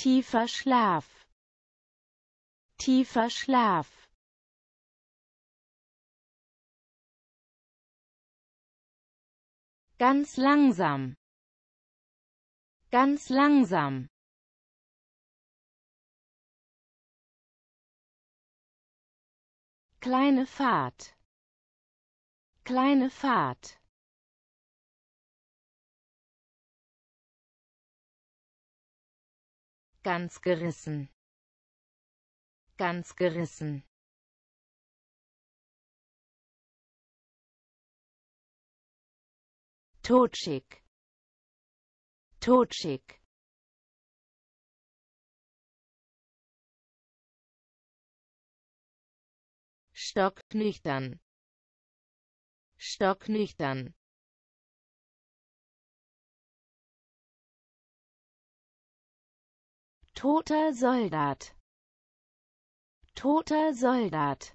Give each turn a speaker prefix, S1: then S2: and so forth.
S1: tiefer Schlaf, tiefer Schlaf. ganz langsam, ganz langsam. Kleine Fahrt, kleine Fahrt. ganz gerissen, ganz gerissen. Totschick, totschick. Stocknüchtern, stocknüchtern. Toter Soldat. Toter Soldat.